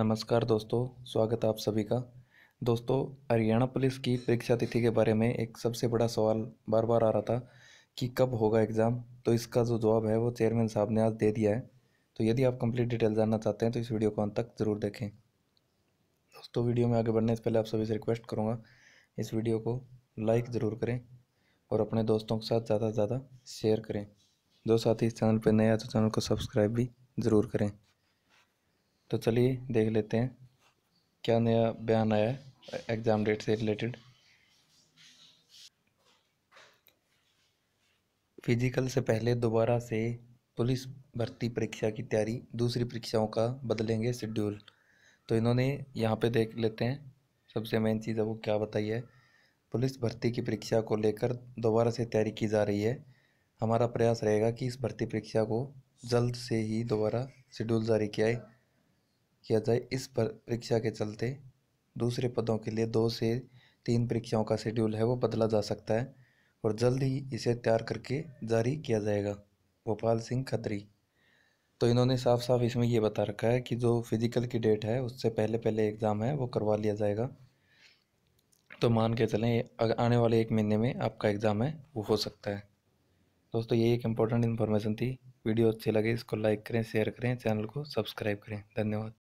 नमस्कार दोस्तों स्वागत है आप सभी का दोस्तों हरियाणा पुलिस की परीक्षा तिथि के बारे में एक सबसे बड़ा सवाल बार बार आ रहा था कि कब होगा एग्ज़ाम तो इसका जो जवाब है वो चेयरमैन साहब ने आज दे दिया है तो यदि आप कंप्लीट डिटेल जानना चाहते हैं तो इस वीडियो को अंत तक ज़रूर देखें दोस्तों वीडियो में आगे बढ़ने से पहले आप सभी से रिक्वेस्ट करूँगा इस वीडियो को लाइक ज़रूर करें और अपने दोस्तों के साथ ज़्यादा से ज़्यादा शेयर करें जो ही इस चैनल पर नए आए तो चैनल को सब्सक्राइब भी ज़रूर करें तो चलिए देख लेते हैं क्या नया बयान आया है एग्ज़ाम डेट से रिलेटेड फिजिकल से पहले दोबारा से पुलिस भर्ती परीक्षा की तैयारी दूसरी परीक्षाओं का बदलेंगे शेड्यूल तो इन्होंने यहाँ पे देख लेते हैं सबसे मेन चीज़ है वो क्या बताई है पुलिस भर्ती की परीक्षा को लेकर दोबारा से तैयारी की जा रही है हमारा प्रयास रहेगा कि इस भर्ती परीक्षा को जल्द से ही दोबारा शेड्यूल जारी किया है किया जाए इस परीक्षा के चलते दूसरे पदों के लिए दो से तीन परीक्षाओं का शेड्यूल है वो बदला जा सकता है और जल्द ही इसे तैयार करके जारी किया जाएगा भोपाल सिंह खत्री तो इन्होंने साफ साफ इसमें ये बता रखा है कि जो फिज़िकल की डेट है उससे पहले पहले एग्ज़ाम है वो करवा लिया जाएगा तो मान के चलें आने वाले एक महीने में आपका एग्ज़ाम है वो हो सकता है दोस्तों ये एक इम्पोर्टेंट इन्फॉर्मेशन थी वीडियो अच्छी लगे इसको लाइक करें शेयर करें चैनल को सब्सक्राइब करें धन्यवाद